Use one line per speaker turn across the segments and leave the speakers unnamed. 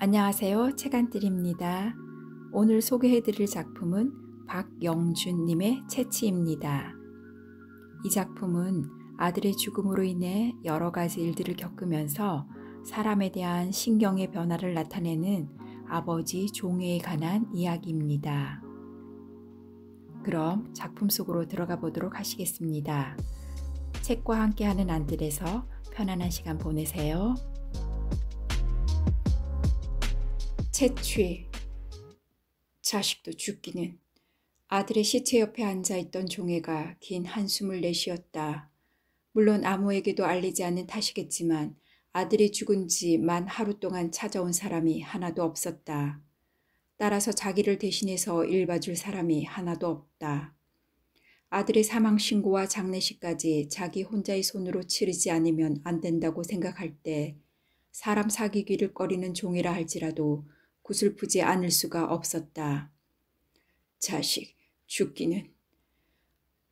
안녕하세요. 채간뜰입니다. 오늘 소개해드릴 작품은 박영준님의 채취입니다이 작품은 아들의 죽음으로 인해 여러 가지 일들을 겪으면서 사람에 대한 신경의 변화를 나타내는 아버지 종회에 관한 이야기입니다. 그럼 작품 속으로 들어가 보도록 하시겠습니다. 책과 함께하는 안뜰에서 편안한 시간 보내세요. 채취. 자식도 죽기는 아들의 시체 옆에 앉아있던 종애가 긴 한숨을 내쉬었다. 물론 아무에게도 알리지 않는 탓이겠지만 아들이 죽은 지 만 하루 동안 찾아온 사람이 하나도 없었다. 따라서 자기를 대신해서 일봐줄 사람이 하나도 없다. 아들의 사망 신고와 장례식까지 자기 혼자의 손으로 치르지 않으면 안 된다고 생각할 때 사람 사귀기를 꺼리는 종이라 할지라도 고슬프지 않을 수가 없었다. 자식, 죽기는.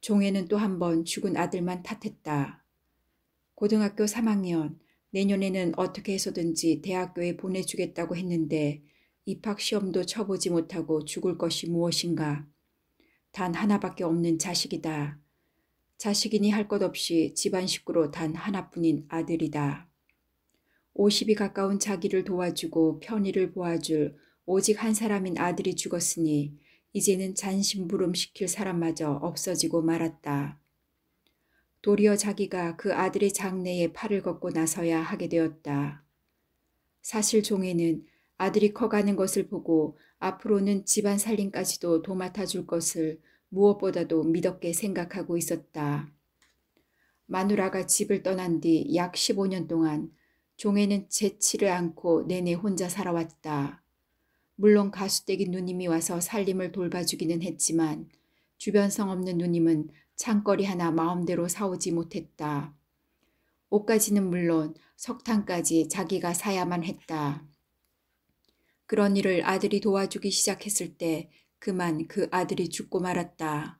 종애는 또 한 번 죽은 아들만 탓했다. 고등학교 3학년, 내년에는 어떻게 해서든지 대학교에 보내주겠다고 했는데 입학시험도 쳐보지 못하고 죽을 것이 무엇인가. 단 하나밖에 없는 자식이다. 자식이니 할 것 없이 집안 식구로 단 하나뿐인 아들이다. 오십이 가까운 자기를 도와주고 편의를 보아줄 오직 한 사람인 아들이 죽었으니 이제는 잔심부름시킬 사람마저 없어지고 말았다. 도리어 자기가 그 아들의 장래에 팔을 걷고 나서야 하게 되었다. 사실 종에는 아들이 커가는 것을 보고 앞으로는 집안 살림까지도 도맡아 줄 것을 무엇보다도 믿었게 생각하고 있었다. 마누라가 집을 떠난 뒤 약 15년 동안 종애는 재치를 않고 내내 혼자 살아왔다. 물론 가수댁인 누님이 와서 살림을 돌봐주기는 했지만 주변성 없는 누님은 창거리 하나 마음대로 사오지 못했다. 옷까지는 물론 석탄까지 자기가 사야만 했다. 그런 일을 아들이 도와주기 시작했을 때 그만 그 아들이 죽고 말았다.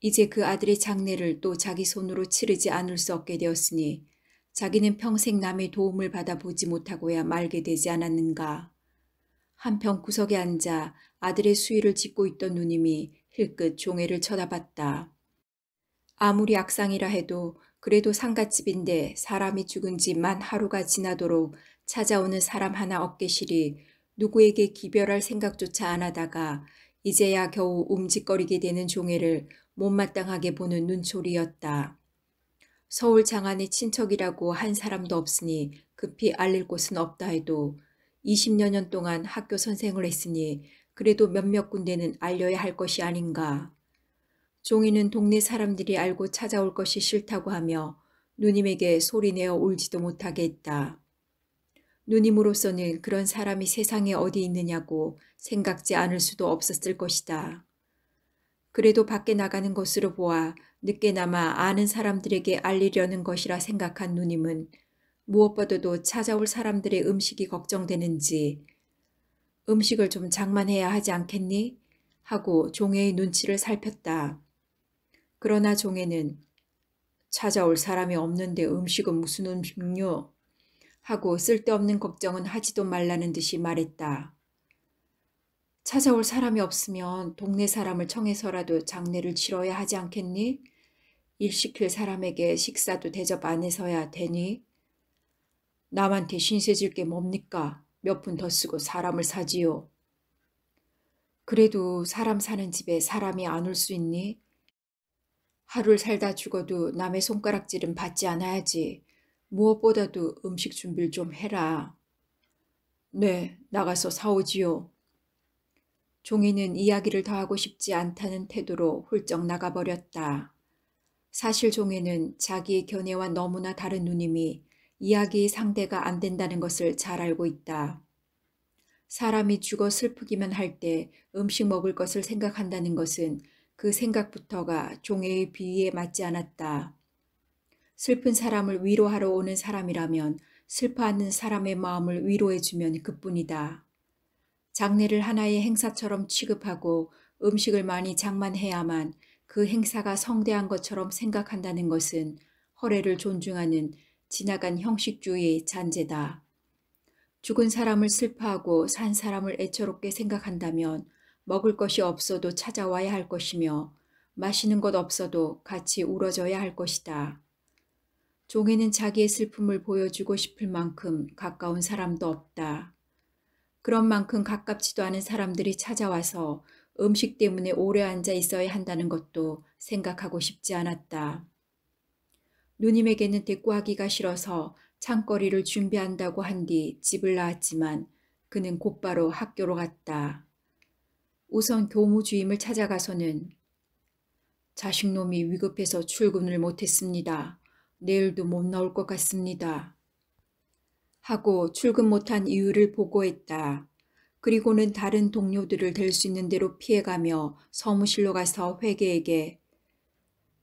이제 그 아들의 장례를 또 자기 손으로 치르지 않을 수 없게 되었으니 자기는 평생 남의 도움을 받아보지 못하고야 말게 되지 않았는가. 한편 구석에 앉아 아들의 수위를 짓고 있던 누님이 힐끗 종애를 쳐다봤다. 아무리 악상이라 해도 그래도 상가집인데 사람이 죽은 지만 하루가 지나도록 찾아오는 사람 하나 없게시리 누구에게 기별할 생각조차 안 하다가 이제야 겨우 움직거리게 되는 종애를 못마땅하게 보는 눈초리였다. 서울 장안의 친척이라고 한 사람도 없으니 급히 알릴 곳은 없다 해도 20여 년 동안 학교 선생을 했으니 그래도 몇몇 군데는 알려야 할 것이 아닌가. 종이는 동네 사람들이 알고 찾아올 것이 싫다고 하며 누님에게 소리내어 울지도 못하게 했다. 누님으로서는 그런 사람이 세상에 어디 있느냐고 생각지 않을 수도 없었을 것이다. 그래도 밖에 나가는 것으로 보아 늦게나마 아는 사람들에게 알리려는 것이라 생각한 누님은 무엇보다도 찾아올 사람들의 음식이 걱정되는지 음식을 좀 장만해야 하지 않겠니? 하고 종애의 눈치를 살폈다. 그러나 종애는 찾아올 사람이 없는데 음식은 무슨 음식요? 하고 쓸데없는 걱정은 하지도 말라는 듯이 말했다. 찾아올 사람이 없으면 동네 사람을 청해서라도 장례를 치러야 하지 않겠니? 일 시킬 사람에게 식사도 대접 안 해서야 되니? 남한테 신세 질게 뭡니까? 몇 푼 더 쓰고 사람을 사지요. 그래도 사람 사는 집에 사람이 안 올 수 있니? 하루를 살다 죽어도 남의 손가락질은 받지 않아야지. 무엇보다도 음식 준비를 좀 해라. 네, 나가서 사오지요. 종이는 이야기를 더 하고 싶지 않다는 태도로 훌쩍 나가버렸다. 사실 종이는 자기의 견해와 너무나 다른 누님이 이야기의 상대가 안 된다는 것을 잘 알고 있다. 사람이 죽어 슬프기만 할 때 음식 먹을 것을 생각한다는 것은 그 생각부터가 종의 비위에 맞지 않았다. 슬픈 사람을 위로하러 오는 사람이라면 슬퍼하는 사람의 마음을 위로해주면 그뿐이다. 장례를 하나의 행사처럼 취급하고 음식을 많이 장만해야만 그 행사가 성대한 것처럼 생각한다는 것은 허례를 존중하는 지나간 형식주의의 잔재다. 죽은 사람을 슬퍼하고 산 사람을 애처롭게 생각한다면 먹을 것이 없어도 찾아와야 할 것이며 마시는 것 없어도 같이 울어져야 할 것이다. 종에는 자기의 슬픔을 보여주고 싶을 만큼 가까운 사람도 없다. 그런 만큼 가깝지도 않은 사람들이 찾아와서 음식 때문에 오래 앉아 있어야 한다는 것도 생각하고 싶지 않았다. 누님에게는 대꾸하기가 싫어서 창거리를 준비한다고 한 뒤 집을 나왔지만 그는 곧바로 학교로 갔다. 우선 교무 주임을 찾아가서는 자식놈이 위급해서 출근을 못했습니다. 내일도 못 나올 것 같습니다. 하고 출근 못한 이유를 보고했다. 그리고는 다른 동료들을 될 수 있는 대로 피해가며 사무실로 가서 회계에게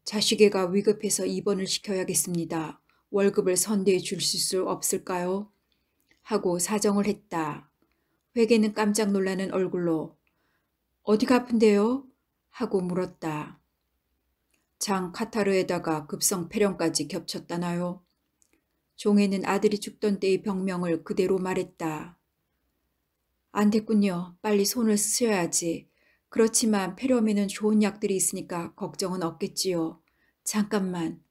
자식애가 위급해서 입원을 시켜야겠습니다. 월급을 선대해 줄 수 없을까요? 하고 사정을 했다. 회계는 깜짝 놀라는 얼굴로 어디가 아픈데요? 하고 물었다. 장 카타르에다가 급성 폐렴까지 겹쳤다나요? 종에는 아들이 죽던 때의 병명을 그대로 말했다. 안 됐군요. 빨리 손을 쓰셔야지. 그렇지만 폐렴에는 좋은 약들이 있으니까 걱정은 없겠지요. 잠깐만.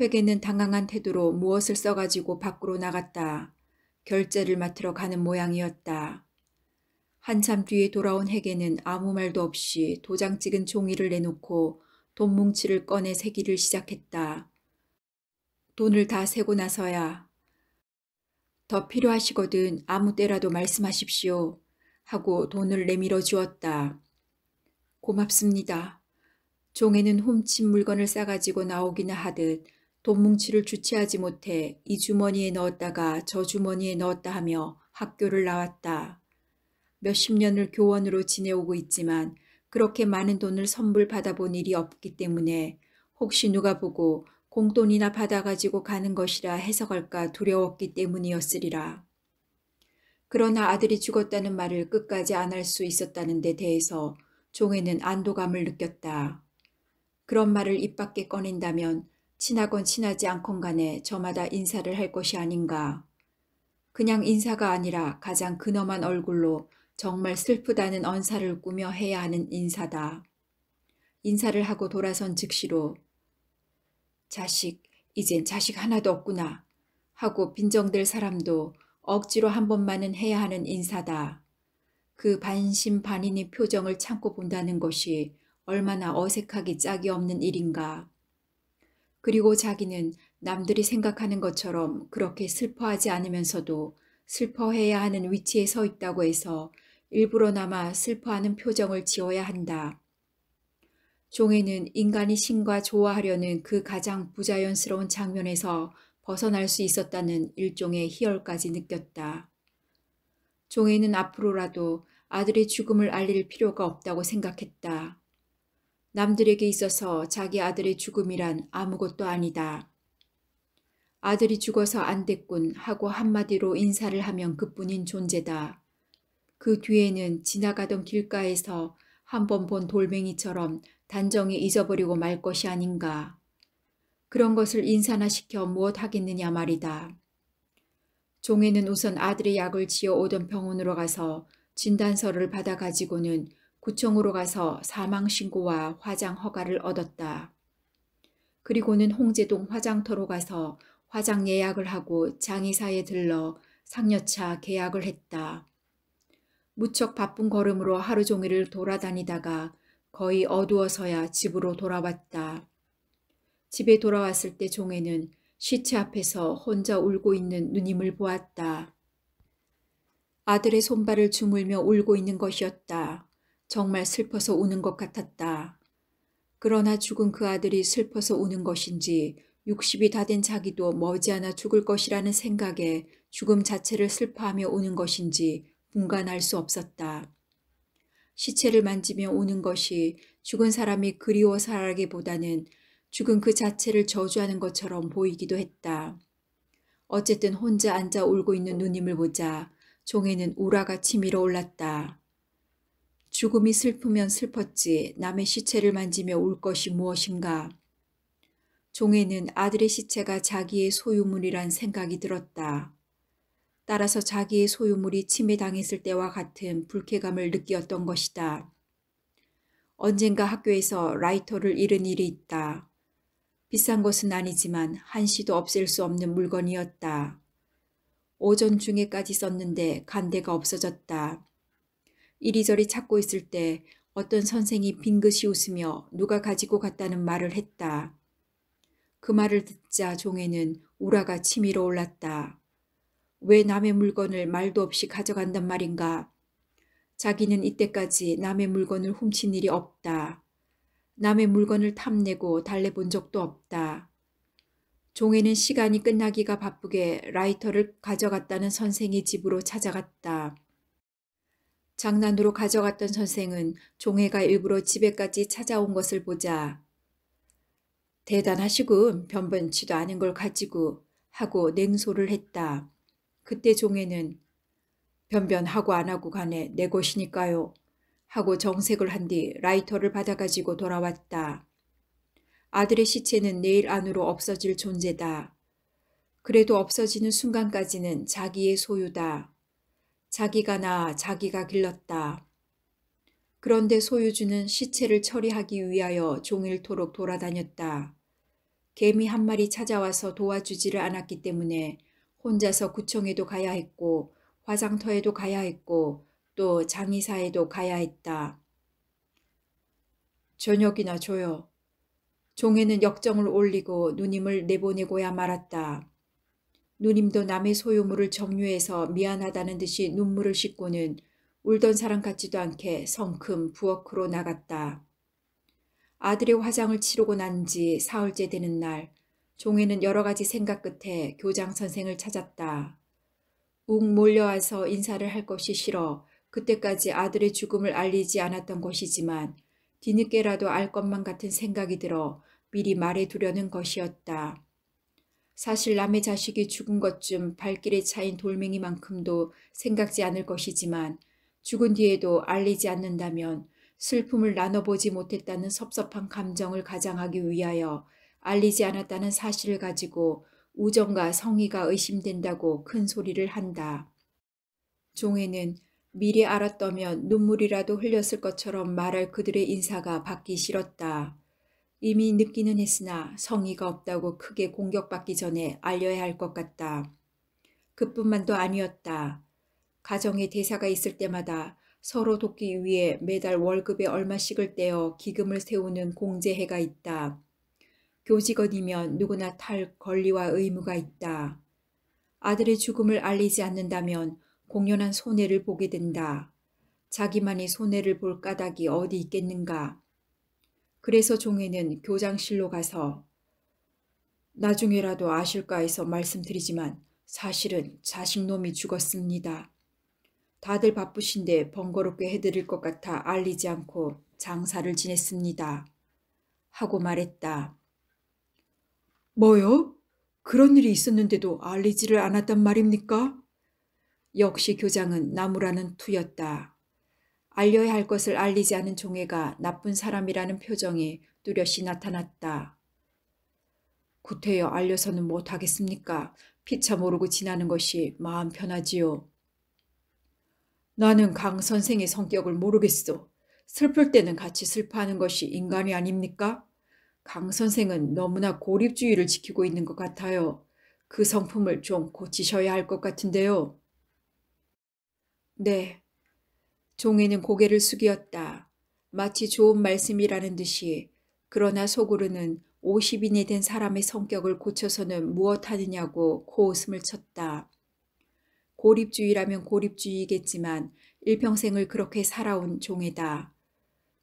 회계는 당황한 태도로 무엇을 써가지고 밖으로 나갔다. 결제를 맡으러 가는 모양이었다. 한참 뒤에 돌아온 회계는 아무 말도 없이 도장 찍은 종이를 내놓고 돈 뭉치를 꺼내 세기를 시작했다. 돈을 다 세고 나서야 더 필요하시거든 아무 때라도 말씀하십시오 하고 돈을 내밀어 주었다. 고맙습니다. 종에는 훔친 물건을 싸가지고 나오기나 하듯 돈 뭉치를 주체하지 못해 이 주머니에 넣었다가 저 주머니에 넣었다 하며 학교를 나왔다. 몇십 년을 교원으로 지내오고 있지만 그렇게 많은 돈을 선불 받아본 일이 없기 때문에 혹시 누가 보고 공돈이나 받아가지고 가는 것이라 해석할까 두려웠기 때문이었으리라. 그러나 아들이 죽었다는 말을 끝까지 안 할 수 있었다는 데 대해서 종에는 안도감을 느꼈다. 그런 말을 입 밖에 꺼낸다면 친하건 친하지 않건 간에 저마다 인사를 할 것이 아닌가. 그냥 인사가 아니라 가장 근엄한 얼굴로 정말 슬프다는 언사를 꾸며 해야 하는 인사다. 인사를 하고 돌아선 즉시로 자식, 이젠 자식 하나도 없구나 하고 빈정댈 사람도 억지로 한 번만은 해야 하는 인사다. 그 반신반인의 표정을 참고 본다는 것이 얼마나 어색하기 짝이 없는 일인가. 그리고 자기는 남들이 생각하는 것처럼 그렇게 슬퍼하지 않으면서도 슬퍼해야 하는 위치에 서 있다고 해서 일부러나마 슬퍼하는 표정을 지어야 한다. 종에는 인간이 신과 조화하려는 그 가장 부자연스러운 장면에서 벗어날 수 있었다는 일종의 희열까지 느꼈다. 종에는 앞으로라도 아들의 죽음을 알릴 필요가 없다고 생각했다. 남들에게 있어서 자기 아들의 죽음이란 아무것도 아니다. 아들이 죽어서 안 됐군 하고 한마디로 인사를 하면 그뿐인 존재다. 그 뒤에는 지나가던 길가에서 한번본 돌멩이처럼 단정히 잊어버리고 말 것이 아닌가. 그런 것을 인사나 시켜 무엇 하겠느냐 말이다. 종에는 우선 아들의 약을 지어 오던 병원으로 가서 진단서를 받아 가지고는 구청으로 가서 사망신고와 화장 허가를 얻었다. 그리고는 홍제동 화장터로 가서 화장 예약을 하고 장의사에 들러 상여차 계약을 했다. 무척 바쁜 걸음으로 하루 종일을 돌아다니다가 거의 어두워서야 집으로 돌아왔다. 집에 돌아왔을 때종에는 시체 앞에서 혼자 울고 있는 누님을 보았다. 아들의 손발을 주물며 울고 있는 것이었다. 정말 슬퍼서 우는 것 같았다. 그러나 죽은 그 아들이 슬퍼서 우는 것인지 60이 다 된 자기도 머지않아 죽을 것이라는 생각에 죽음 자체를 슬퍼하며 우는 것인지 분간할 수 없었다. 시체를 만지며 오는 것이 죽은 사람이 그리워서라기보다는 죽은 그 자체를 저주하는 것처럼 보이기도 했다. 어쨌든 혼자 앉아 울고 있는 누님을 보자 종에는 우라가 치밀어 올랐다. 죽음이 슬프면 슬펐지 남의 시체를 만지며 울 것이 무엇인가. 종에는 아들의 시체가 자기의 소유물이란 생각이 들었다. 따라서 자기의 소유물이 침해당했을 때와 같은 불쾌감을 느꼈던 것이다. 언젠가 학교에서 라이터를 잃은 일이 있다. 비싼 것은 아니지만 한시도 없앨 수 없는 물건이었다. 오전 중에까지 썼는데 간대가 없어졌다. 이리저리 찾고 있을 때 어떤 선생이 빙긋이 웃으며 누가 가지고 갔다는 말을 했다. 그 말을 듣자 종에는 우라가 치밀어 올랐다. 왜 남의 물건을 말도 없이 가져간단 말인가? 자기는 이때까지 남의 물건을 훔친 일이 없다. 남의 물건을 탐내고 달래본 적도 없다. 종에는 시간이 끝나기가 바쁘게 라이터를 가져갔다는 선생이 집으로 찾아갔다. 장난으로 가져갔던 선생은 종애가 일부러 집에까지 찾아온 것을 보자. 대단하시군 변변치도 않은 걸 가지고 하고 냉소를 했다. 그때 종에는 변변하고 안하고 간에 내 것이니까요 하고 정색을 한 뒤 라이터를 받아가지고 돌아왔다. 아들의 시체는 내일 안으로 없어질 존재다. 그래도 없어지는 순간까지는 자기의 소유다. 자기가 나 자기가 길렀다. 그런데 소유주는 시체를 처리하기 위하여 종일토록 돌아다녔다. 개미 한 마리 찾아와서 도와주지를 않았기 때문에 혼자서 구청에도 가야 했고 화장터에도 가야 했고 또 장의사에도 가야 했다. 저녁이나 줘요. 종에는 역정을 올리고 누님을 내보내고야 말았다. 누님도 남의 소유물을 정유해서 미안하다는 듯이 눈물을 씻고는 울던 사람 같지도 않게 성큼 부엌으로 나갔다. 아들의 화장을 치르고 난 지 사흘째 되는 날 종이는 여러 가지 생각 끝에 교장 선생을 찾았다. 욱 몰려와서 인사를 할 것이 싫어 그때까지 아들의 죽음을 알리지 않았던 것이지만 뒤늦게라도 알 것만 같은 생각이 들어 미리 말해두려는 것이었다. 사실 남의 자식이 죽은 것쯤 발길에 차인 돌멩이만큼도 생각지 않을 것이지만 죽은 뒤에도 알리지 않는다면 슬픔을 나눠보지 못했다는 섭섭한 감정을 가장하기 위하여 알리지 않았다는 사실을 가지고 우정과 성의가 의심된다고 큰 소리를 한다. 종에는 미리 알았다면 눈물이라도 흘렸을 것처럼 말할 그들의 인사가 받기 싫었다. 이미 느끼는 했으나 성의가 없다고 크게 공격받기 전에 알려야 할 것 같다. 그뿐만도 아니었다. 가정의 대사가 있을 때마다 서로 돕기 위해 매달 월급에 얼마씩을 떼어 기금을 세우는 공제회가 있다. 교직원이면 누구나 탈 권리와 의무가 있다. 아들의 죽음을 알리지 않는다면 공연한 손해를 보게 된다. 자기만이 손해를 볼 까닭이 어디 있겠는가. 그래서 종에는 교장실로 가서 나중에라도 아실까 해서 말씀드리지만 사실은 자식놈이 죽었습니다. 다들 바쁘신데 번거롭게 해드릴 것 같아 알리지 않고 장사를 지냈습니다. 하고 말했다. 뭐요? 그런 일이 있었는데도 알리지를 않았단 말입니까? 역시 교장은 나무라는 투였다. 알려야 할 것을 알리지 않은 종애가 나쁜 사람이라는 표정이 뚜렷이 나타났다. 구태여 알려서는 못하겠습니까? 피차 모르고 지나는 것이 마음 편하지요. 나는 강 선생의 성격을 모르겠소. 슬플 때는 같이 슬퍼하는 것이 인간이 아닙니까? 강 선생은 너무나 고립주의를 지키고 있는 것 같아요. 그 성품을 좀 고치셔야 할 것 같은데요. 네. 종이는 고개를 숙이었다. 마치 좋은 말씀이라는 듯이 그러나 속으로는 50인이 된 사람의 성격을 고쳐서는 무엇하느냐고 코웃음을 쳤다. 고립주의라면 고립주의겠지만 이 일평생을 그렇게 살아온 종이다.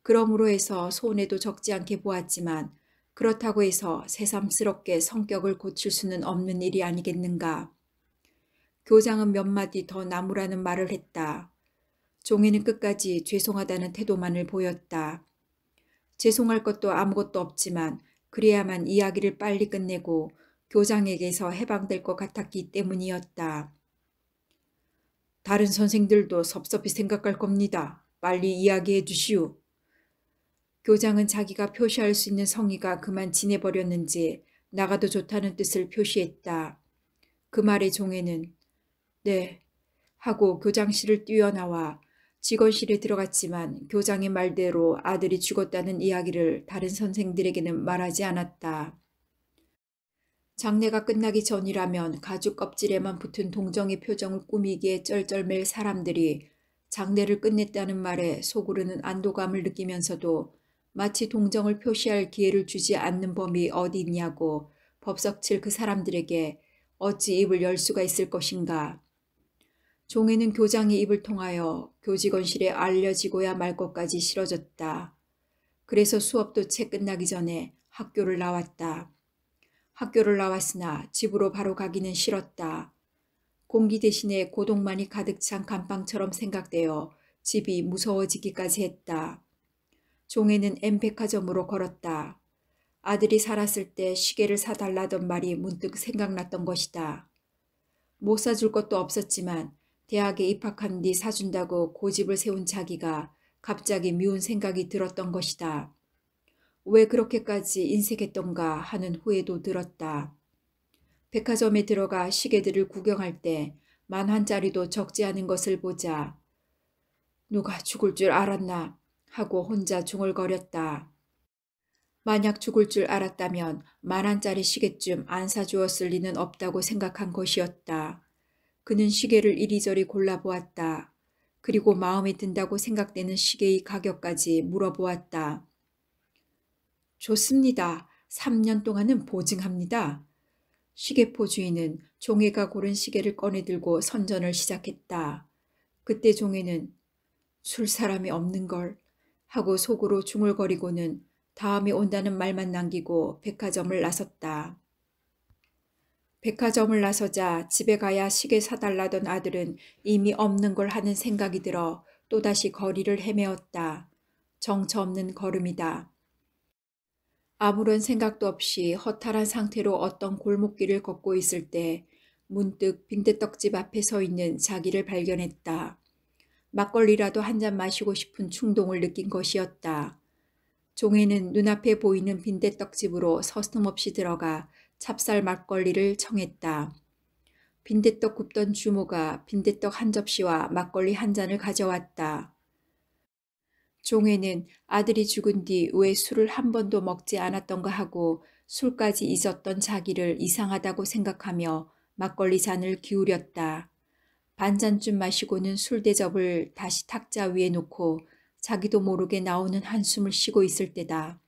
그러므로 해서 손해도 적지 않게 보았지만 그렇다고 해서 새삼스럽게 성격을 고칠 수는 없는 일이 아니겠는가. 교장은 몇 마디 더 나무라는 말을 했다. 종이는 끝까지 죄송하다는 태도만을 보였다. 죄송할 것도 아무것도 없지만 그래야만 이야기를 빨리 끝내고 교장에게서 해방될 것 같았기 때문이었다. 다른 선생들도 섭섭히 생각할 겁니다. 빨리 이야기해 주시오. 교장은 자기가 표시할 수 있는 성의가 그만 지내버렸는지 나가도 좋다는 뜻을 표시했다. 그 말에 종에는네 하고 교장실을 뛰어나와 직원실에 들어갔지만 교장의 말대로 아들이 죽었다는 이야기를 다른 선생들에게는 말하지 않았다. 장례가 끝나기 전이라면 가죽 껍질에만 붙은 동정의 표정을 꾸미기에 쩔쩔맬 사람들이 장례를 끝냈다는 말에 속으로는 안도감을 느끼면서도 마치 동정을 표시할 기회를 주지 않는 범이 어디 있냐고 법석칠 그 사람들에게 어찌 입을 열 수가 있을 것인가. 종에는 교장의 입을 통하여 교직원실에 알려지고야 말 것까지 실어졌다. 그래서 수업도 채 끝나기 전에 학교를 나왔다. 학교를 나왔으나 집으로 바로 가기는 싫었다. 공기 대신에 고독만이 가득 찬 감방처럼 생각되어 집이 무서워지기까지 했다. 종이는 엠백화점으로 걸었다. 아들이 살았을 때 시계를 사달라던 말이 문득 생각났던 것이다. 못 사줄 것도 없었지만 대학에 입학한 뒤 사준다고 고집을 세운 자기가 갑자기 미운 생각이 들었던 것이다. 왜 그렇게까지 인색했던가 하는 후회도 들었다. 백화점에 들어가 시계들을 구경할 때만 원짜리도 적지 않은 것을 보자. 누가 죽을 줄 알았나 하고 혼자 중얼거렸다. 만약 죽을 줄 알았다면 만 원짜리 시계쯤 안 사주었을 리는 없다고 생각한 것이었다. 그는 시계를 이리저리 골라보았다. 그리고 마음에 든다고 생각되는 시계의 가격까지 물어보았다. 좋습니다. 3년 동안은 보증합니다. 시계포 주인은 종애가 고른 시계를 꺼내들고 선전을 시작했다. 그때 종애는 술 사람이 없는 걸 하고 속으로 중얼거리고는 다음이 온다는 말만 남기고 백화점을 나섰다. 백화점을 나서자 집에 가야 시계 사달라던 아들은 이미 없는 걸 하는 생각이 들어 또다시 거리를 헤매었다. 정처 없는 걸음이다. 아무런 생각도 없이 허탈한 상태로 어떤 골목길을 걷고 있을 때 문득 빈대떡집 앞에 서 있는 자기를 발견했다. 막걸리라도 한 잔 마시고 싶은 충동을 느낀 것이었다. 종혜는 눈앞에 보이는 빈대떡집으로 서슴없이 들어가 찹쌀 막걸리를 청했다. 빈대떡 굽던 주모가 빈대떡 한 접시와 막걸리 한 잔을 가져왔다. 종혜는 아들이 죽은 뒤 왜 술을 한 번도 먹지 않았던가 하고 술까지 잊었던 자기를 이상하다고 생각하며 막걸리 잔을 기울였다. 반잔쯤 마시고는 술 대접을 다시 탁자 위에 놓고 자기도 모르게 나오는 한숨을 쉬고 있을 때다.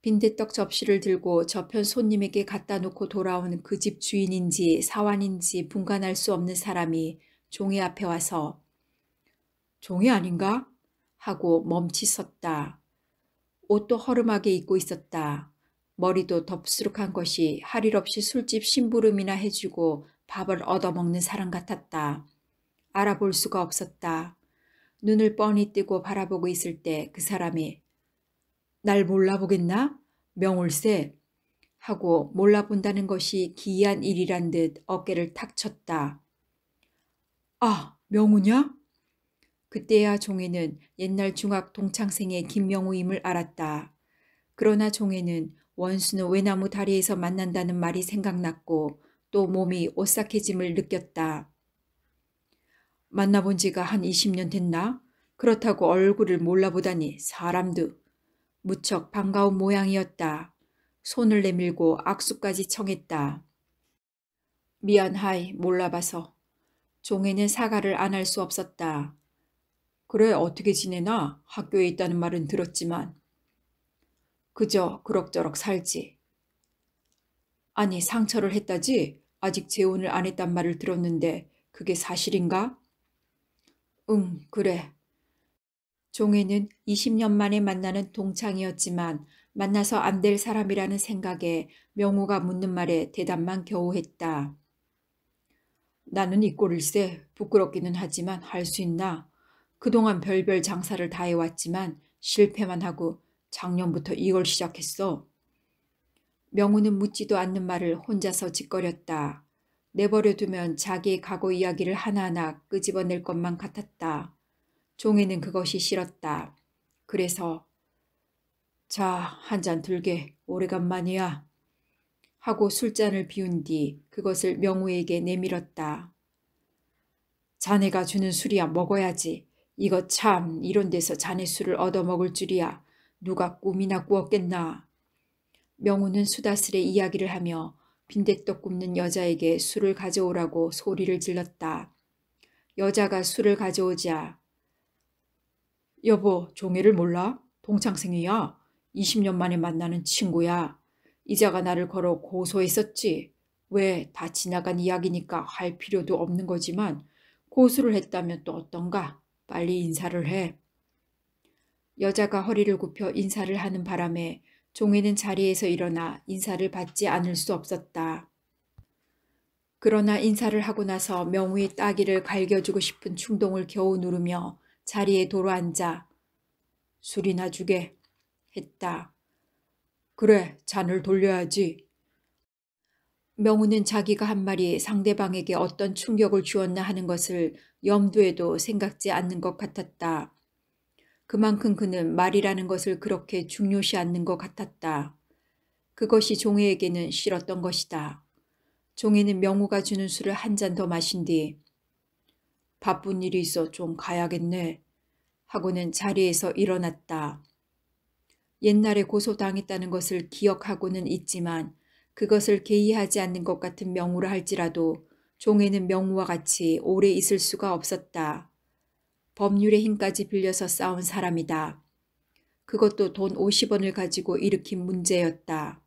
빈대떡 접시를 들고 저편 손님에게 갖다 놓고 돌아온 그 집 주인인지 사환인지 분간할 수 없는 사람이 종이 앞에 와서 종이 아닌가? 하고 멈칫섰다. 옷도 허름하게 입고 있었다. 머리도 덥수룩한 것이 할 일 없이 술집 심부름이나 해주고 밥을 얻어먹는 사람 같았다. 알아볼 수가 없었다. 눈을 뻔히 뜨고 바라보고 있을 때 그 사람이 날 몰라보겠나? 명월세 하고 몰라본다는 것이 기이한 일이란 듯 어깨를 탁 쳤다. 아, 명우냐? 그때야 종혜는 옛날 중학 동창생의 김명우임을 알았다. 그러나 종혜는 원수는 외나무 다리에서 만난다는 말이 생각났고 또 몸이 오싹해짐을 느꼈다. 만나본 지가 한 20년 됐나? 그렇다고 얼굴을 몰라보다니 사람도 무척 반가운 모양이었다. 손을 내밀고 악수까지 청했다. 미안하이 몰라봐서. 종에는 사과를 안 할 수 없었다. 그래 어떻게 지내나? 학교에 있다는 말은 들었지만. 그저 그럭저럭 살지. 아니 상처를 했다지? 아직 재혼을 안 했단 말을 들었는데 그게 사실인가? 응, 그래. 종혜는 20년 만에 만나는 동창이었지만 만나서 안 될 사람이라는 생각에 명호가 묻는 말에 대답만 겨우 했다. 나는 이 꼴일세 부끄럽기는 하지만 할 수 있나? 그동안 별별 장사를 다 해왔지만 실패만 하고 작년부터 이걸 시작했어. 명우는 묻지도 않는 말을 혼자서 짓거렸다. 내버려 두면 자기의 과거 이야기를 하나하나 끄집어낼 것만 같았다. 종이는 그것이 싫었다. 그래서 자, 한 잔 들게. 오래간만이야. 하고 술잔을 비운 뒤 그것을 명우에게 내밀었다. 자네가 주는 술이야 먹어야지. 이거 참 이런 데서 자네 술을 얻어먹을 줄이야. 누가 꿈이나 꾸었겠나. 명우는 수다슬의 이야기를 하며 빈대떡 굽는 여자에게 술을 가져오라고 소리를 질렀다. 여자가 술을 가져오자 여보 종애를 몰라? 동창생이야. 20년 만에 만나는 친구야. 이자가 나를 걸어 고소했었지. 왜 다 지나간 이야기니까 할 필요도 없는 거지만 고소를 했다면 또 어떤가? 빨리 인사를 해. 여자가 허리를 굽혀 인사를 하는 바람에 종이는 자리에서 일어나 인사를 받지 않을 수 없었다. 그러나 인사를 하고 나서 명우의 따귀를 갈겨주고 싶은 충동을 겨우 누르며 자리에 도로앉아 술이나 주게 했다. 그래 잔을 돌려야지. 명우는 자기가 한 말이 상대방에게 어떤 충격을 주었나 하는 것을 염두에도 생각지 않는 것 같았다. 그만큼 그는 말이라는 것을 그렇게 중요시 않는 것 같았다. 그것이 종이에게는 싫었던 것이다. 종이는 명우가 주는 술을 한 잔 더 마신 뒤 바쁜 일이 있어 좀 가야겠네 하고는 자리에서 일어났다. 옛날에 고소당했다는 것을 기억하고는 있지만 그것을 개의하지 않는 것 같은 명우라 할지라도 종애는 명우와 같이 오래 있을 수가 없었다. 법률의 힘까지 빌려서 싸운 사람이다. 그것도 돈 50원을 가지고 일으킨 문제였다.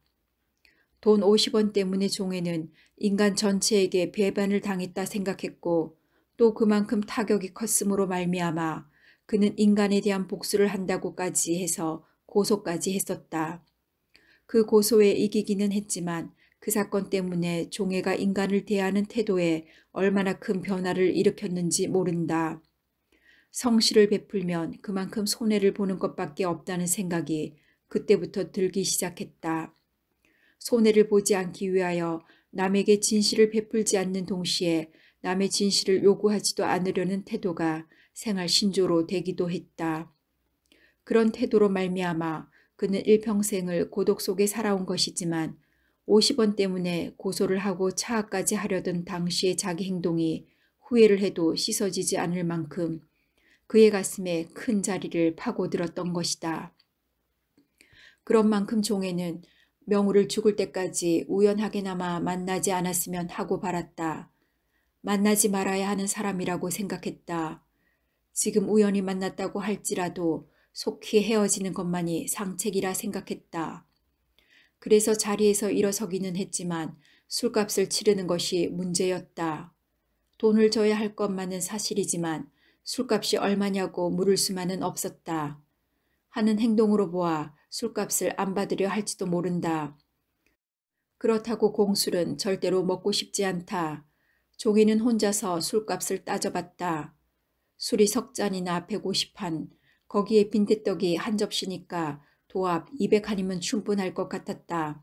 돈 50원 때문에 종에는 인간 전체에게 배반을 당했다 생각했고 또 그만큼 타격이 컸으므로 말미암아 그는 인간에 대한 복수를 한다고까지 해서 고소까지 했었다. 그 고소에 이기기는 했지만 그 사건 때문에 종애가 인간을 대하는 태도에 얼마나 큰 변화를 일으켰는지 모른다. 성실을 베풀면 그만큼 손해를 보는 것밖에 없다는 생각이 그때부터 들기 시작했다. 손해를 보지 않기 위하여 남에게 진실을 베풀지 않는 동시에 남의 진실을 요구하지도 않으려는 태도가 생활 신조로 되기도 했다. 그런 태도로 말미암아 그는 일평생을 고독 속에 살아온 것이지만 50원 때문에 고소를 하고 차악까지 하려던 당시의 자기 행동이 후회를 해도 씻어지지 않을 만큼 그의 가슴에 큰 자리를 파고들었던 것이다. 그런 만큼 종에는 명우를 죽을 때까지 우연하게나마 만나지 않았으면 하고 바랐다. 만나지 말아야 하는 사람이라고 생각했다. 지금 우연히 만났다고 할지라도 속히 헤어지는 것만이 상책이라 생각했다. 그래서 자리에서 일어서기는 했지만 술값을 치르는 것이 문제였다. 돈을 줘야 할 것만은 사실이지만 술값이 얼마냐고 물을 수만은 없었다. 하는 행동으로 보아 술값을 안 받으려 할지도 모른다. 그렇다고 공술은 절대로 먹고 싶지 않다. 종이는 혼자서 술값을 따져봤다. 술이 석 잔이나 150한, 거기에 빈대떡이 한 접시니까 도합 200한이면 충분할 것 같았다.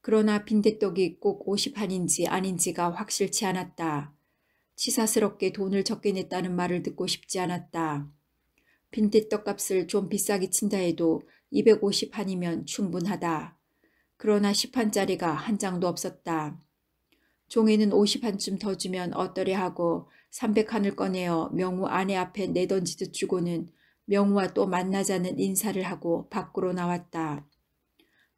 그러나 빈대떡이 꼭 50한인지 아닌지가 확실치 않았다. 치사스럽게 돈을 적게 냈다는 말을 듣고 싶지 않았다. 빈대떡값을 좀 비싸게 친다 해도 2 5 0판이면 충분하다. 그러나 1 0판짜리가한 장도 없었다. 종이는 5 0판쯤더 주면 어떠리 하고 3 0 0판을 꺼내어 명우 아내 앞에 내던지듯 주고는 명우와 또 만나자는 인사를 하고 밖으로 나왔다.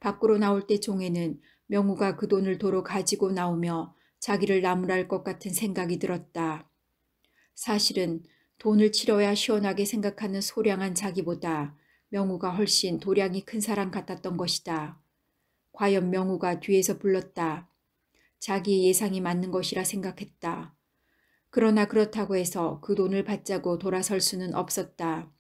밖으로 나올 때 종애는 명우가 그 돈을 도로 가지고 나오며 자기를 나무랄 것 같은 생각이 들었다. 사실은 돈을 치러야 시원하게 생각하는 소량한 자기보다 명우가 훨씬 도량이 큰 사람 같았던 것이다. 과연 명우가 뒤에서 불렀다. 자기의 예상이 맞는 것이라 생각했다. 그러나 그렇다고 해서 그 돈을 받자고 돌아설 수는 없었다.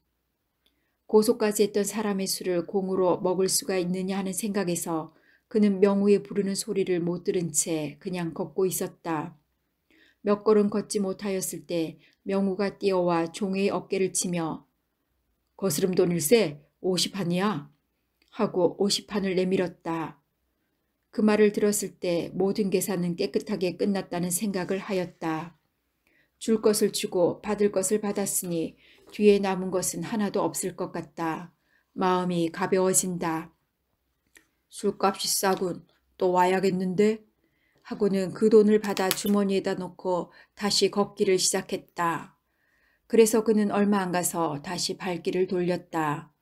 고소까지 했던 사람의 술을 공으로 먹을 수가 있느냐 하는 생각에서 그는 명우의 부르는 소리를 못 들은 채 그냥 걷고 있었다. 몇 걸음 걷지 못하였을 때 명우가 뛰어와 종의 어깨를 치며 거스름 돈일세 50판이야 하고 50판을 내밀었다. 그 말을 들었을 때 모든 계산은 깨끗하게 끝났다는 생각을 하였다. 줄 것을 주고 받을 것을 받았으니 뒤에 남은 것은 하나도 없을 것 같다. 마음이 가벼워진다. 술값이 싸군. 또 와야겠는데? 하고는 그 돈을 받아 주머니에다 놓고 다시 걷기를 시작했다. 그래서 그는 얼마 안 가서 다시 발길을 돌렸다.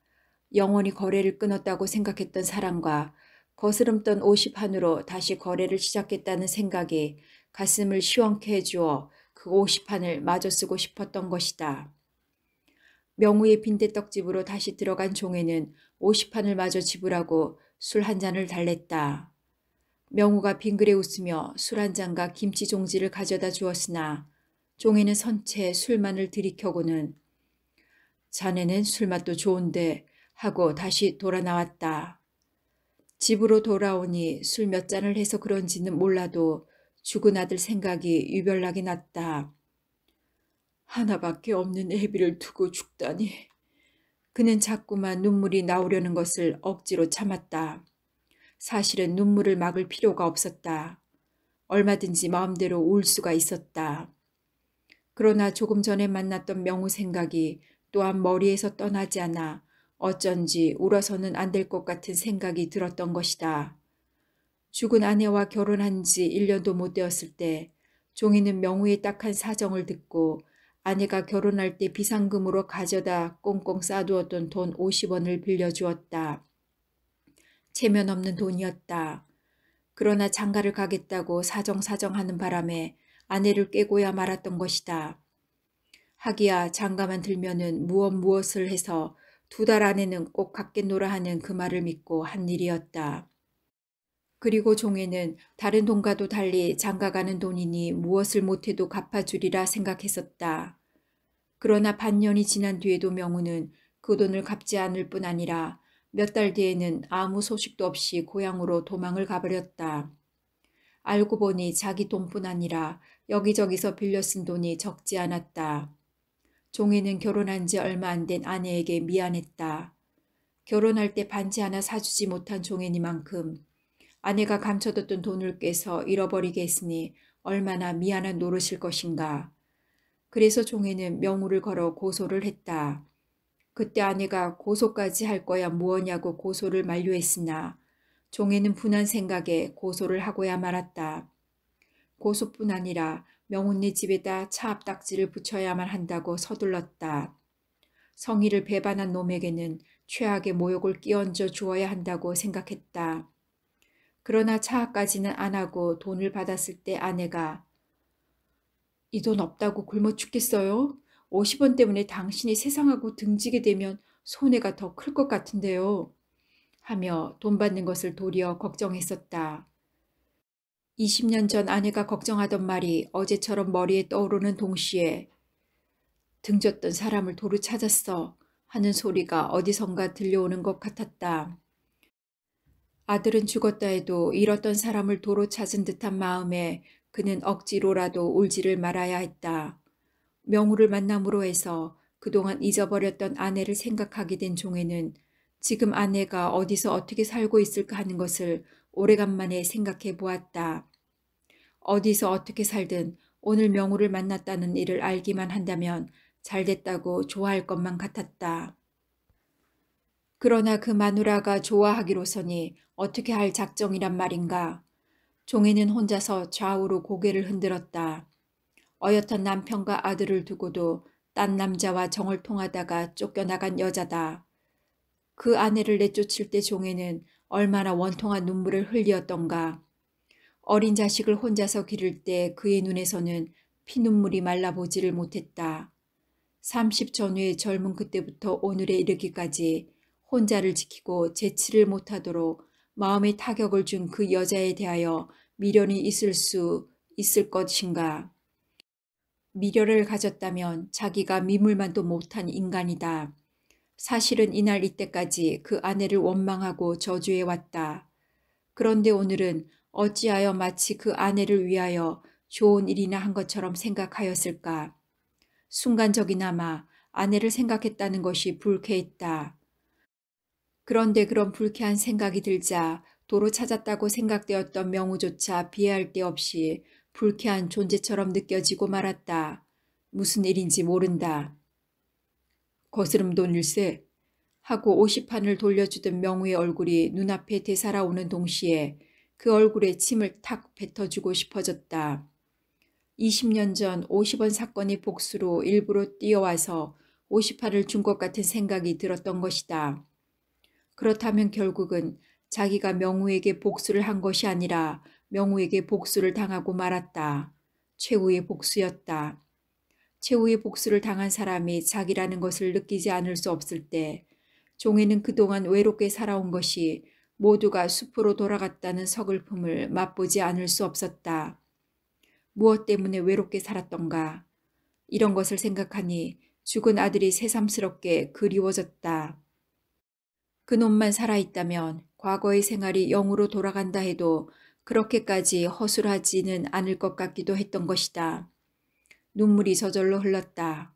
영원히 거래를 끊었다고 생각했던 사람과 거스름던 50판으로 다시 거래를 시작했다는 생각이 가슴을 시원케 해주어 그 50판을 마저 쓰고 싶었던 것이다. 명우의 빈대떡집으로 다시 들어간 종에는 50판을 마저 지불하고 술한 잔을 달랬다. 명우가 빙그레 웃으며 술 한 잔과 김치 종지를 가져다 주었으나 종에는 선체 술만을 들이켜고는 자네는 술맛도 좋은데 하고 다시 돌아 나왔다. 집으로 돌아오니 술 몇 잔을 해서 그런지는 몰라도 죽은 아들 생각이 유별나게 났다. 하나밖에 없는 애비를 두고 죽다니 그는 자꾸만 눈물이 나오려는 것을 억지로 참았다. 사실은 눈물을 막을 필요가 없었다. 얼마든지 마음대로 울 수가 있었다. 그러나 조금 전에 만났던 명우 생각이 또한 머리에서 떠나지 않아 어쩐지 울어서는 안 될 것 같은 생각이 들었던 것이다. 죽은 아내와 결혼한 지 1년도 못 되었을 때 종이는 명우의 딱한 사정을 듣고 아내가 결혼할 때 비상금으로 가져다 꽁꽁 싸두었던 돈 50원을 빌려주었다. 체면 없는 돈이었다. 그러나 장가를 가겠다고 사정사정하는 바람에 아내를 깨고야 말았던 것이다. 하기야 장가만 들면은 무엇 무엇을 해서 두 달 안에는 꼭 갖겠노라 하는 그 말을 믿고 한 일이었다. 그리고 종에는 다른 돈과도 달리 장가가는 돈이니 무엇을 못해도 갚아주리라 생각했었다. 그러나 반년이 지난 뒤에도 명우는 그 돈을 갚지 않을 뿐 아니라 몇 달 뒤에는 아무 소식도 없이 고향으로 도망을 가버렸다. 알고 보니 자기 돈뿐 아니라 여기저기서 빌려 쓴 돈이 적지 않았다. 종이는 결혼한 지 얼마 안 된 아내에게 미안했다. 결혼할 때 반지 하나 사주지 못한 종애니만큼 아내가 감춰뒀던 돈을 깨서 잃어버리게 했으니 얼마나 미안한 노릇일 것인가. 그래서 종이는 명우를 걸어 고소를 했다. 그때 아내가 고소까지 할 거야 무엇냐고 고소를 만류했으나 종이는 분한 생각에 고소를 하고야 말았다. 고소뿐 아니라 명운네 집에다 차앞딱지를 붙여야만 한다고 서둘렀다. 성의를 배반한 놈에게는 최악의 모욕을 끼얹어 주어야 한다고 생각했다. 그러나 차까지는안 하고 돈을 받았을 때 아내가 이돈 없다고 굶어 죽겠어요? 50원 때문에 당신이 세상하고 등지게 되면 손해가 더 클 것 같은데요. 하며 돈 받는 것을 도리어 걱정했었다. 20년 전 아내가 걱정하던 말이 어제처럼 머리에 떠오르는 동시에 등졌던 사람을 도로 찾았어 하는 소리가 어디선가 들려오는 것 같았다. 아들은 죽었다 해도 잃었던 사람을 도로 찾은 듯한 마음에 그는 억지로라도 울지를 말아야 했다. 명우를 만남으로 해서 그동안 잊어버렸던 아내를 생각하게 된 종에는 지금 아내가 어디서 어떻게 살고 있을까 하는 것을 오래간만에 생각해 보았다. 어디서 어떻게 살든 오늘 명우를 만났다는 일을 알기만 한다면 잘됐다고 좋아할 것만 같았다. 그러나 그 마누라가 좋아하기로서니 어떻게 할 작정이란 말인가. 종이는 혼자서 좌우로 고개를 흔들었다. 어엿한 남편과 아들을 두고도 딴 남자와 정을 통하다가 쫓겨나간 여자다. 그 아내를 내쫓을 때 종애는 얼마나 원통한 눈물을 흘리었던가. 어린 자식을 혼자서 기를 때 그의 눈에서는 피눈물이 말라보지를 못했다. 30 전후의 젊은 그때부터 오늘에 이르기까지 혼자를 지키고 재치를 못하도록 마음의 타격을 준 그 여자에 대하여 미련이 있을 수 있을 것인가? 미련을 가졌다면 자기가 미물만도 못한 인간이다. 사실은 이날 이때까지 그 아내를 원망하고 저주해 왔다. 그런데 오늘은 어찌하여 마치 그 아내를 위하여 좋은 일이나 한 것처럼 생각하였을까? 순간적이나마 아내를 생각했다는 것이 불쾌했다. 그런데 그런 불쾌한 생각이 들자 도로 찾았다고 생각되었던 명우조차 비해할 데 없이 불쾌한 존재처럼 느껴지고 말았다. 무슨 일인지 모른다. 거스름 돈일세 하고 50판을 돌려주던 명우의 얼굴이 눈앞에 되살아오는 동시에 그 얼굴에 침을 탁 뱉어주고 싶어졌다. 20년 전 50원 사건이 복수로 일부러 뛰어와서 50판을 준 것 같은 생각이 들었던 것이다. 그렇다면 결국은 자기가 명우에게 복수를 한 것이 아니라 명우에게 복수를 당하고 말았다. 최후의 복수였다. 최후의 복수를 당한 사람이 자기라는 것을 느끼지 않을 수 없을 때종이는 그동안 외롭게 살아온 것이 모두가 숲으로 돌아갔다는 서글픔을 맛보지 않을 수 없었다. 무엇 때문에 외롭게 살았던가. 이런 것을 생각하니 죽은 아들이 새삼스럽게 그리워졌다. 그놈만 살아있다면 과거의 생활이 영으로 돌아간다 해도 그렇게까지 허술하지는 않을 것 같기도 했던 것이다. 눈물이 저절로 흘렀다.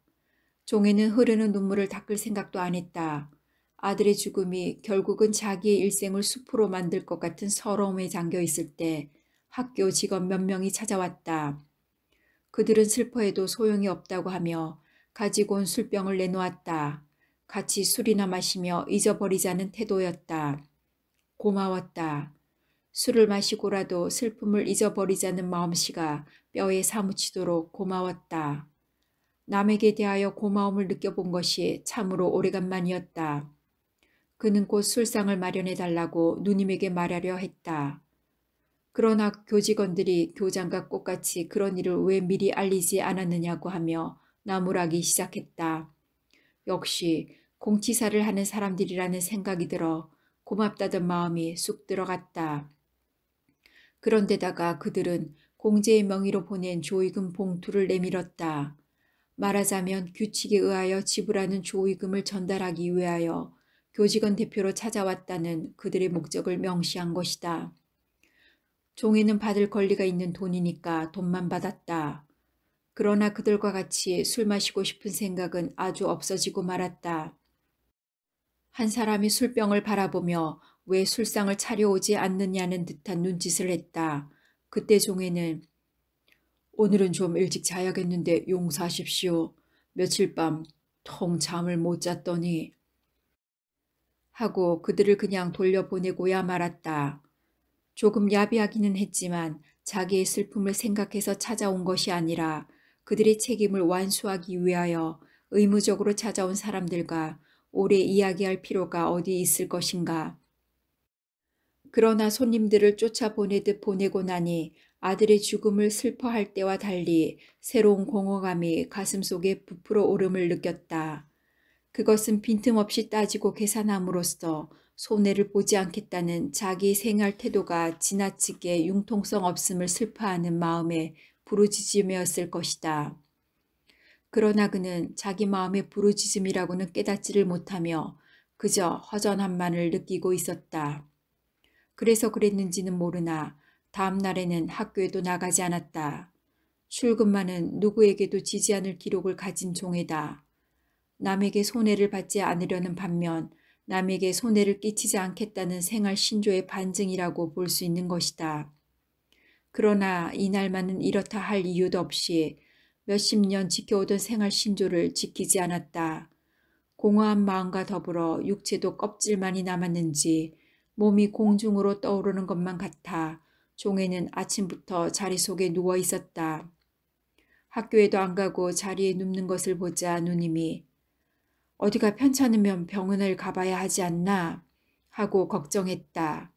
종에는 흐르는 눈물을 닦을 생각도 안 했다. 아들의 죽음이 결국은 자기의 일생을 숲으로 만들 것 같은 서러움에 잠겨 있을 때 학교 직원 몇 명이 찾아왔다. 그들은 슬퍼해도 소용이 없다고 하며 가지고 온 술병을 내놓았다. 같이 술이나 마시며 잊어버리자는 태도였다. 고마웠다. 술을 마시고라도 슬픔을 잊어버리자는 마음씨가 뼈에 사무치도록 고마웠다. 남에게 대하여 고마움을 느껴본 것이 참으로 오래간만이었다. 그는 곧 술상을 마련해달라고 누님에게 말하려 했다. 그러나 교직원들이 교장과 똑같이 그런 일을 왜 미리 알리지 않았느냐고 하며 나무라기 시작했다. 역시 공치사를 하는 사람들이라는 생각이 들어 고맙다던 마음이 쑥 들어갔다. 그런데다가 그들은 공제의 명의로 보낸 조의금 봉투를 내밀었다. 말하자면 규칙에 의하여 지불하는 조의금을 전달하기 위하여 교직원 대표로 찾아왔다는 그들의 목적을 명시한 것이다. 종에는 받을 권리가 있는 돈이니까 돈만 받았다. 그러나 그들과 같이 술 마시고 싶은 생각은 아주 없어지고 말았다. 한 사람이 술병을 바라보며 왜 술상을 차려오지 않느냐는 듯한 눈짓을 했다. 그때 종에는 오늘은 좀 일찍 자야겠는데 용서하십시오. 며칠 밤 통 잠을 못 잤더니 하고 그들을 그냥 돌려보내고야 말았다. 조금 야비하기는 했지만 자기의 슬픔을 생각해서 찾아온 것이 아니라 그들의 책임을 완수하기 위하여 의무적으로 찾아온 사람들과 오래 이야기할 필요가 어디 있을 것인가. 그러나 손님들을 쫓아보내듯 보내고 나니 아들의 죽음을 슬퍼할 때와 달리 새로운 공허감이 가슴속에 부풀어 오름을 느꼈다. 그것은 빈틈없이 따지고 계산함으로써 손해를 보지 않겠다는 자기 생활 태도가 지나치게 융통성 없음을 슬퍼하는 마음에 부르짖음이었을 것이다. 그러나 그는 자기 마음의 부르짖음이라고는 깨닫지를 못하며 그저 허전함만을 느끼고 있었다. 그래서 그랬는지는 모르나 다음 날에는 학교에도 나가지 않았다. 출근만은 누구에게도 지지 않을 기록을 가진 종이다. 남에게 손해를 받지 않으려는 반면 남에게 손해를 끼치지 않겠다는 생활 신조의 반증이라고 볼 수 있는 것이다. 그러나 이날만은 이렇다 할 이유도 없이 몇십 년 지켜오던 생활 신조를 지키지 않았다. 공허한 마음과 더불어 육체도 껍질만이 남았는지 몸이 공중으로 떠오르는 것만 같아 종애는 아침부터 자리 속에 누워 있었다. 학교에도 안 가고 자리에 눕는 것을 보자 누님이 어디가 편찮으면 병원을 가봐야 하지 않나 하고 걱정했다.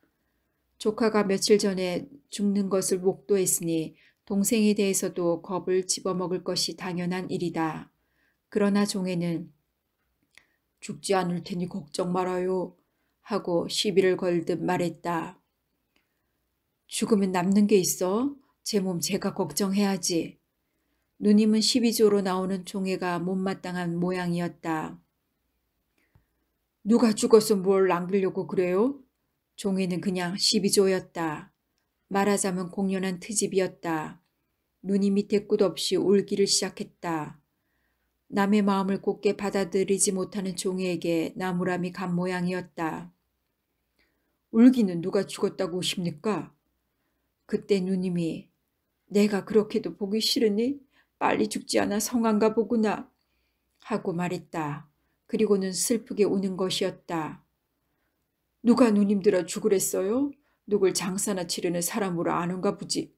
조카가 며칠 전에 죽는 것을 목도했으니 동생에 대해서도 겁을 집어먹을 것이 당연한 일이다. 그러나 종에는 죽지 않을 테니 걱정 말아요 하고 시비를 걸듯 말했다. 죽으면 남는 게 있어? 제 몸 제가 걱정해야지. 누님은 12조로 나오는 종애가 못마땅한 모양이었다. 누가 죽어서 뭘 남기려고 그래요? 종이는 그냥 12조였다. 말하자면 공연한 트집이었다. 눈이 밑에 끝 없이 울기를 시작했다. 남의 마음을 곱게 받아들이지 못하는 종이에게 나무람이 간 모양이었다. 울기는 누가 죽었다고 오십니까? 그때 누님이 내가 그렇게도 보기 싫으니 빨리 죽지 않아 성한가 보구나 하고 말했다. 그리고는 슬프게 우는 것이었다. 누가 누님들아 죽으랬어요? 누굴 장사나 치르는 사람으로 아는가 보지.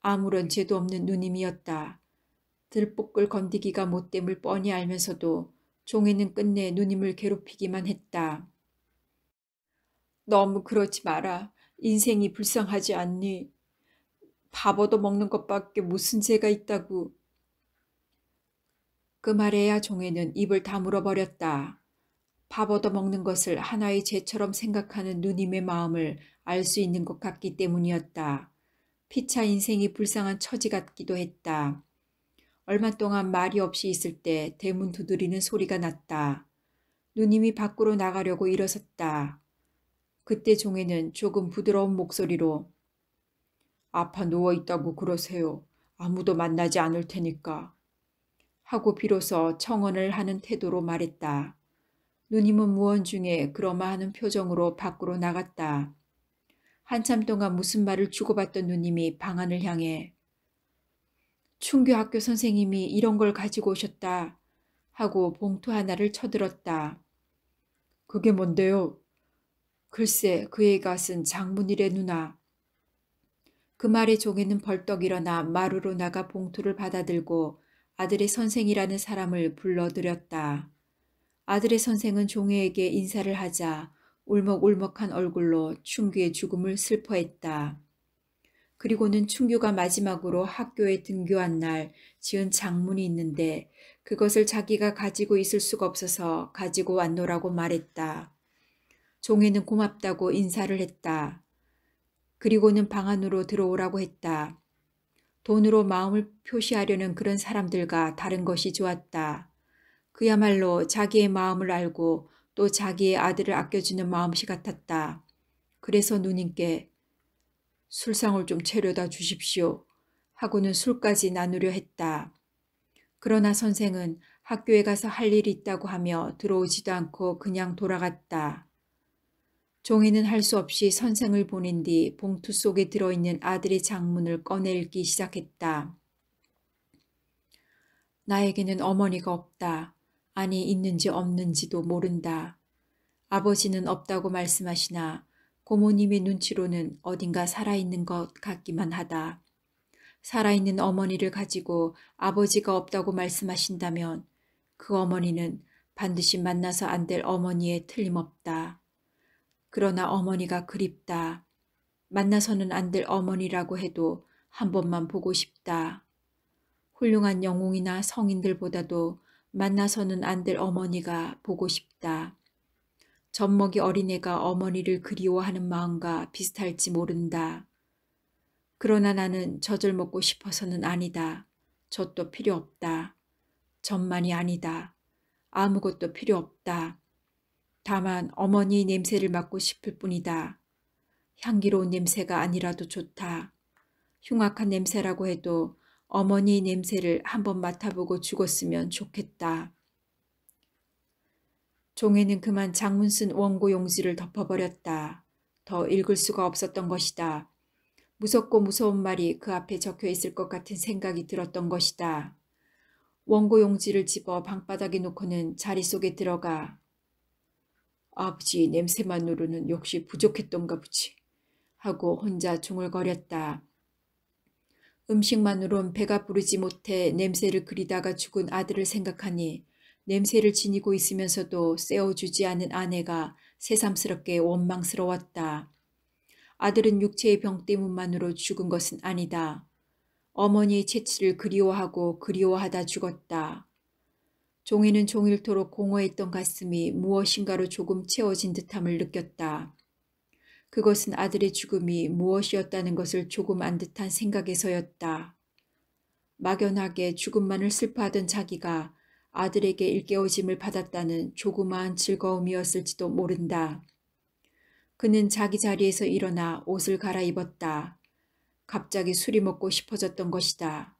아무런 죄도 없는 누님이었다. 들볶을 건디기가 못됨을 뻔히 알면서도 종이는 끝내 누님을 괴롭히기만 했다. 너무 그러지 마라. 인생이 불쌍하지 않니? 바보도 먹는 것밖에 무슨 죄가 있다고. 그 말에야 종애는 입을 다물어 버렸다. 밥 얻어먹는 것을 하나의 죄처럼 생각하는 누님의 마음을 알 수 있는 것 같기 때문이었다. 피차 인생이 불쌍한 처지 같기도 했다. 얼마 동안 말이 없이 있을 때 대문 두드리는 소리가 났다. 누님이 밖으로 나가려고 일어섰다. 그때 종에는 조금 부드러운 목소리로 아파 누워있다고 그러세요. 아무도 만나지 않을 테니까. 하고 비로소 청원을 하는 태도로 말했다. 누님은 무언중에 그러마 하는 표정으로 밖으로 나갔다. 한참 동안 무슨 말을 주고받던 누님이 방안을 향해 충교 학교 선생님이 이런 걸 가지고 오셨다 하고 봉투 하나를 쳐들었다. 그게 뭔데요? 글쎄 그 애가 쓴장문이래 누나. 그 말에 종이는 벌떡 일어나 마루로 나가 봉투를 받아들고 아들의 선생이라는 사람을 불러들였다. 아들의 선생은 종회에게 인사를 하자 울먹울먹한 얼굴로 충규의 죽음을 슬퍼했다. 그리고는 충규가 마지막으로 학교에 등교한 날 지은 장문이 있는데 그것을 자기가 가지고 있을 수가 없어서 가지고 왔노라고 말했다. 종혜는 고맙다고 인사를 했다. 그리고는 방 안으로 들어오라고 했다. 돈으로 마음을 표시하려는 그런 사람들과 다른 것이 좋았다. 그야말로 자기의 마음을 알고 또 자기의 아들을 아껴주는 마음씨 같았다. 그래서 누님께 술상을 좀차려다 주십시오 하고는 술까지 나누려 했다. 그러나 선생은 학교에 가서 할 일이 있다고 하며 들어오지도 않고 그냥 돌아갔다. 종이는 할 수 없이 선생을 보낸 뒤 봉투 속에 들어있는 아들의 장문을 꺼내 읽기 시작했다. 나에게는 어머니가 없다. 안에 있는지 없는지도 모른다. 아버지는 없다고 말씀하시나 고모님의 눈치로는 어딘가 살아있는 것 같기만 하다. 살아있는 어머니를 가지고 아버지가 없다고 말씀하신다면 그 어머니는 반드시 만나서 안 될 어머니에 틀림없다. 그러나 어머니가 그립다. 만나서는 안 될 어머니라고 해도 한 번만 보고 싶다. 훌륭한 영웅이나 성인들보다도 만나서는 안 될 어머니가 보고 싶다. 젖먹이 어린애가 어머니를 그리워하는 마음과 비슷할지 모른다. 그러나 나는 젖을 먹고 싶어서는 아니다. 젖도 필요 없다. 젖만이 아니다. 아무것도 필요 없다. 다만 어머니 의 냄새를 맡고 싶을 뿐이다. 향기로운 냄새가 아니라도 좋다. 흉악한 냄새라고 해도 어머니 냄새를 한번 맡아보고 죽었으면 좋겠다. 종혜는 그만 장문 쓴 원고 용지를 덮어버렸다. 더 읽을 수가 없었던 것이다. 무섭고 무서운 말이 그 앞에 적혀 있을 것 같은 생각이 들었던 것이다. 원고 용지를 집어 방바닥에 놓고는 자리 속에 들어가 아버지 냄새만 으로는 역시 부족했던가 보지 하고 혼자 중얼거렸다. 음식만으론 배가 부르지 못해 냄새를 그리다가 죽은 아들을 생각하니 냄새를 지니고 있으면서도 세워주지 않은 아내가 새삼스럽게 원망스러웠다. 아들은 육체의 병 때문만으로 죽은 것은 아니다. 어머니의 채취를 그리워하고 그리워하다 죽었다. 종이는 종일토록 공허했던 가슴이 무엇인가로 조금 채워진 듯함을 느꼈다. 그것은 아들의 죽음이 무엇이었다는 것을 조금 안 듯한 생각에서였다. 막연하게 죽음만을 슬퍼하던 자기가 아들에게 일깨워짐을 받았다는 조그마한 즐거움이었을지도 모른다. 그는 자기 자리에서 일어나 옷을 갈아입었다. 갑자기 술이 먹고 싶어졌던 것이다.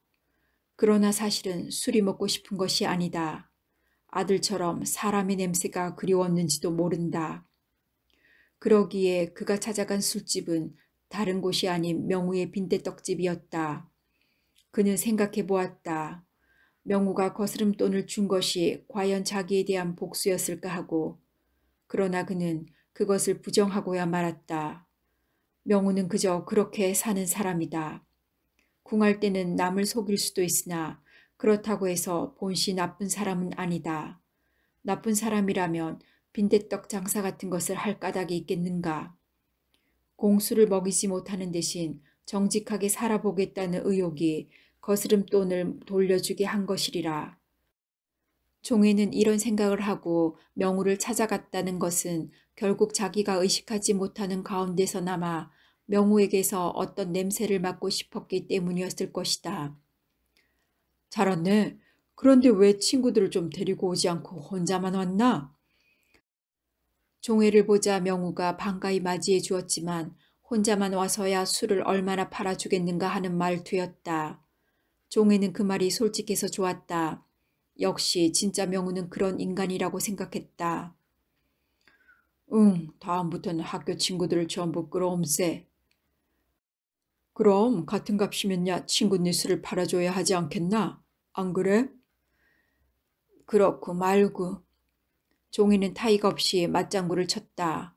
그러나 사실은 술이 먹고 싶은 것이 아니다. 아들처럼 사람의 냄새가 그리웠는지도 모른다. 그러기에 그가 찾아간 술집은 다른 곳이 아닌 명우의 빈대떡집이었다. 그는 생각해 보았다. 명우가 거스름돈을 준 것이 과연 자기에 대한 복수였을까 하고 그러나 그는 그것을 부정하고야 말았다. 명우는 그저 그렇게 사는 사람이다. 궁할 때는 남을 속일 수도 있으나 그렇다고 해서 본시 나쁜 사람은 아니다. 나쁜 사람이라면 빈대떡 장사 같은 것을 할 까닭이 있겠는가. 공수를 먹이지 못하는 대신 정직하게 살아보겠다는 의욕이 거스름 돈을 돌려주게 한 것이리라. 종회는 이런 생각을 하고 명우를 찾아갔다는 것은 결국 자기가 의식하지 못하는 가운데서 나마 명우에게서 어떤 냄새를 맡고 싶었기 때문이었을 것이다. 잘왔네. 그런데 왜 친구들을 좀 데리고 오지 않고 혼자만 왔나? 종회를 보자 명우가 반가이 맞이해 주었지만 혼자만 와서야 술을 얼마나 팔아주겠는가 하는 말투였다. 종회는 그 말이 솔직해서 좋았다. 역시 진짜 명우는 그런 인간이라고 생각했다. 응, 다음부터는 학교 친구들을 전부 끌어옴세. 그럼 같은 값이면야 친구 네 술을 팔아줘야 하지 않겠나? 안 그래? 그렇고 말고 종이는 타이거 없이 맞장구를 쳤다.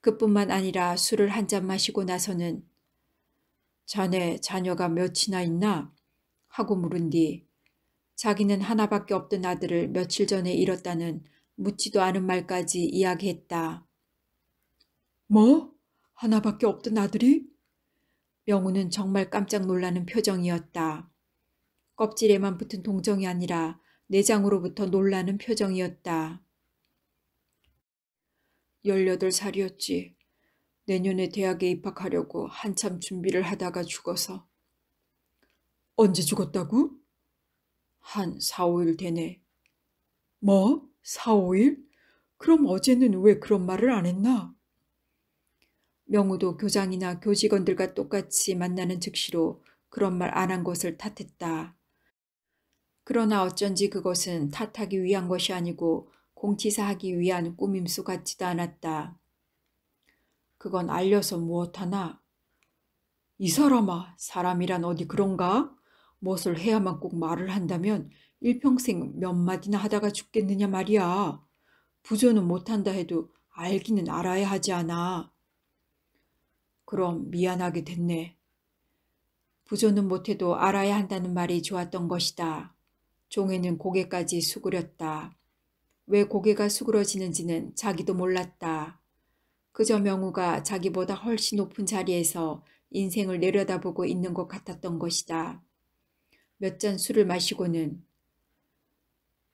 그뿐만 아니라 술을 한 잔 마시고 나서는 자네 자녀가 몇이나 있나? 하고 물은 뒤 자기는 하나밖에 없던 아들을 며칠 전에 잃었다는 묻지도 않은 말까지 이야기했다. 뭐? 하나밖에 없던 아들이? 명우는 정말 깜짝 놀라는 표정이었다. 껍질에만 붙은 동정이 아니라 내장으로부터 놀라는 표정이었다. 18살이었지. 내년에 대학에 입학하려고 한참 준비를 하다가 죽어서. 언제 죽었다고? 한 4, 5일 되네. 뭐? 4, 5일? 그럼 어제는 왜 그런 말을 안 했나? 명우도 교장이나 교직원들과 똑같이 만나는 즉시로 그런 말 안 한 것을 탓했다. 그러나 어쩐지 그것은 탓하기 위한 것이 아니고 공치사하기 위한 꾸밈수 같지도 않았다. 그건 알려서 무엇하나? 이 사람아, 사람이란 어디 그런가? 무엇을 해야만 꼭 말을 한다면 일평생 몇 마디나 하다가 죽겠느냐 말이야. 부조는 못한다 해도 알기는 알아야 하지 않아. 그럼 미안하게 됐네. 부조는 못해도 알아야 한다는 말이 좋았던 것이다. 종에는 고개까지 수그렸다. 왜 고개가 수그러지는지는 자기도 몰랐다. 그저 명우가 자기보다 훨씬 높은 자리에서 인생을 내려다보고 있는 것 같았던 것이다. 몇 잔 술을 마시고는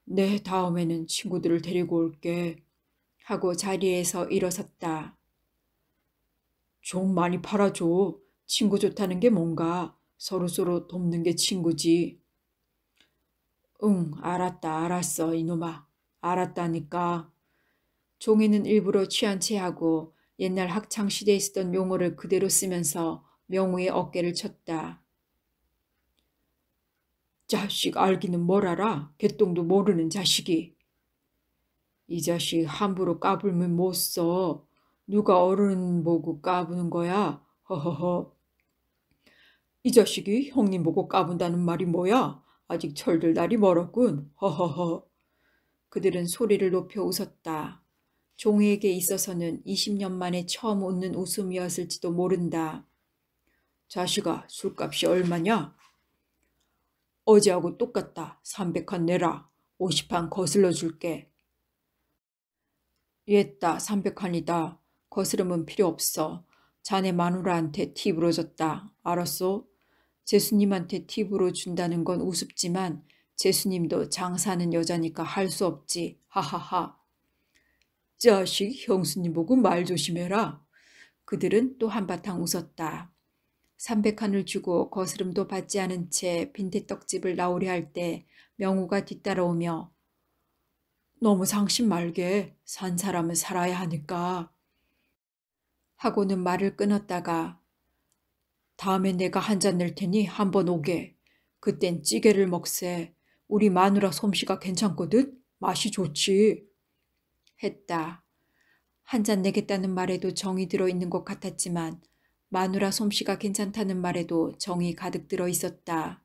내 네, 다음에는 친구들을 데리고 올게 하고 자리에서 일어섰다. 좀 많이 팔아줘. 친구 좋다는 게 뭔가 서로서로 돕는 게 친구지. 응 알았다 알았어 이놈아. 알았다니까. 종이는 일부러 취한 채 하고 옛날 학창시대에 있었던 용어를 그대로 쓰면서 명우의 어깨를 쳤다. 자식 알기는 뭘 알아? 개똥도 모르는 자식이. 이 자식 함부로 까불면 못 써. 누가 어른 보고 까부는 거야? 허허허. 이 자식이 형님 보고 까분다는 말이 뭐야? 아직 철들 날이 멀었군. 허허허. 그들은 소리를 높여 웃었다. 종에게 있어서는 20년 만에 처음 웃는 웃음이었을지도 모른다. 자식아 술값이 얼마냐? 어제하고 똑같다. 300한 내라. 50한 거슬러 줄게. 옛다. 300한이다. 거스름은 필요 없어. 자네 마누라한테 팁으로 줬다. 알았소? 제수님한테 팁으로 준다는 건 우습지만 제수님도 장사는 여자니까 할 수 없지. 하하하. 자식 형수님 보고 말 조심해라. 그들은 또 한바탕 웃었다. 300칸을 주고 거스름도 받지 않은 채 빈대떡집을 나오려 할 때 명우가 뒤따라오며 너무 상심 말게 산 사람은 살아야 하니까 하고는 말을 끊었다가 다음에 내가 한 잔 낼 테니 한번 오게 그땐 찌개를 먹세 우리 마누라 솜씨가 괜찮거든. 맛이 좋지. 했다. 한 잔 내겠다는 말에도 정이 들어있는 것 같았지만 마누라 솜씨가 괜찮다는 말에도 정이 가득 들어있었다.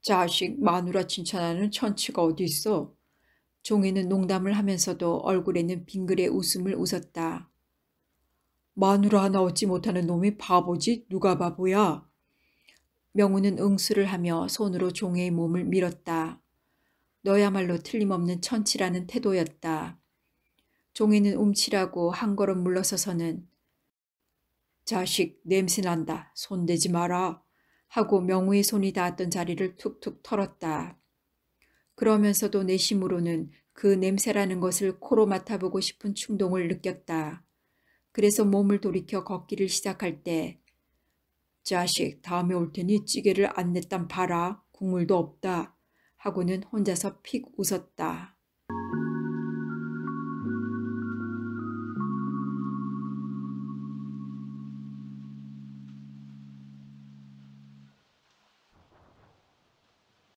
자식 마누라 칭찬하는 천치가 어디 있어? 종이는 농담을 하면서도 얼굴에는 빙글의 웃음을 웃었다. 마누라 하나 얻지 못하는 놈이 바보지 누가 바보야? 명우는 응수를 하며 손으로 종의 몸을 밀었다. 너야말로 틀림없는 천치라는 태도였다. 종이는 움츠라고 한 걸음 물러서서는 자식 냄새난다 손대지 마라 하고 명우의 손이 닿았던 자리를 툭툭 털었다. 그러면서도 내심으로는 그 냄새라는 것을 코로 맡아보고 싶은 충동을 느꼈다. 그래서 몸을 돌이켜 걷기를 시작할 때 자식, 다음에 올 테니 찌개를 안 냈단 봐라. 국물도 없다. 하고는 혼자서 픽 웃었다.